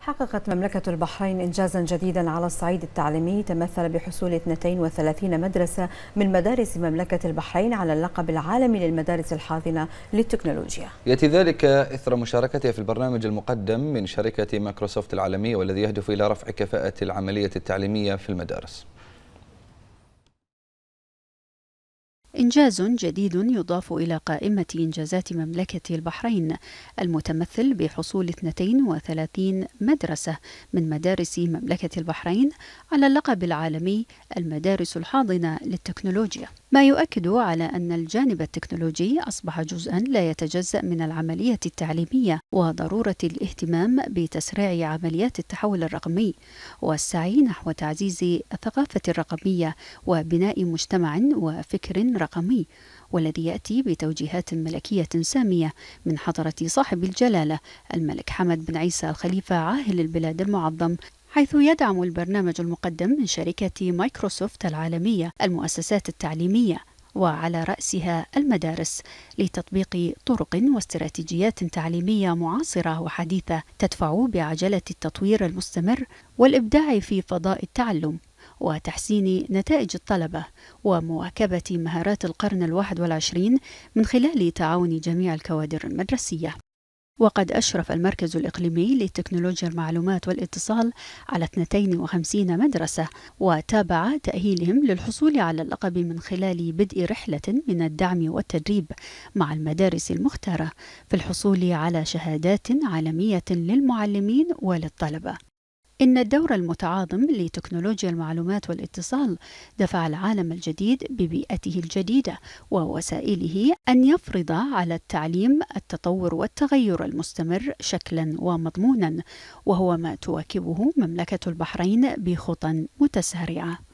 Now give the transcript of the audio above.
حققت مملكة البحرين إنجازا جديدا على الصعيد التعليمي تمثل بحصول 32 مدرسة من مدارس مملكة البحرين على اللقب العالمي للمدارس الحاضنة للتكنولوجيا يأتي ذلك إثر مشاركتها في البرنامج المقدم من شركة مايكروسوفت العالمية والذي يهدف إلى رفع كفاءة العملية التعليمية في المدارس إنجاز جديد يضاف إلى قائمة إنجازات مملكة البحرين المتمثل بحصول 32 مدرسة من مدارس مملكة البحرين على اللقب العالمي المدارس الحاضنة للتكنولوجيا ما يؤكد على أن الجانب التكنولوجي أصبح جزءا لا يتجزأ من العملية التعليمية وضرورة الاهتمام بتسريع عمليات التحول الرقمي والسعي نحو تعزيز الثقافة الرقمية وبناء مجتمع وفكر رقمي الرقمي والذي يأتي بتوجيهات ملكية سامية من حضرة صاحب الجلالة الملك حمد بن عيسى الخليفة عاهل البلاد المعظم حيث يدعم البرنامج المقدم من شركة مايكروسوفت العالمية المؤسسات التعليمية وعلى رأسها المدارس لتطبيق طرق واستراتيجيات تعليمية معاصرة وحديثة تدفع بعجلة التطوير المستمر والإبداع في فضاء التعلم وتحسين نتائج الطلبة ومواكبة مهارات القرن الواحد والعشرين من خلال تعاون جميع الكوادر المدرسية وقد أشرف المركز الإقليمي لتكنولوجيا المعلومات والاتصال على 52 مدرسة وتابع تأهيلهم للحصول على اللقب من خلال بدء رحلة من الدعم والتدريب مع المدارس المختارة في الحصول على شهادات عالمية للمعلمين وللطلبة إن الدور المتعاظم لتكنولوجيا المعلومات والاتصال دفع العالم الجديد ببيئته الجديدة ووسائله أن يفرض على التعليم التطور والتغير المستمر شكلا ومضمونا وهو ما تواكبه مملكة البحرين بخطى متسارعة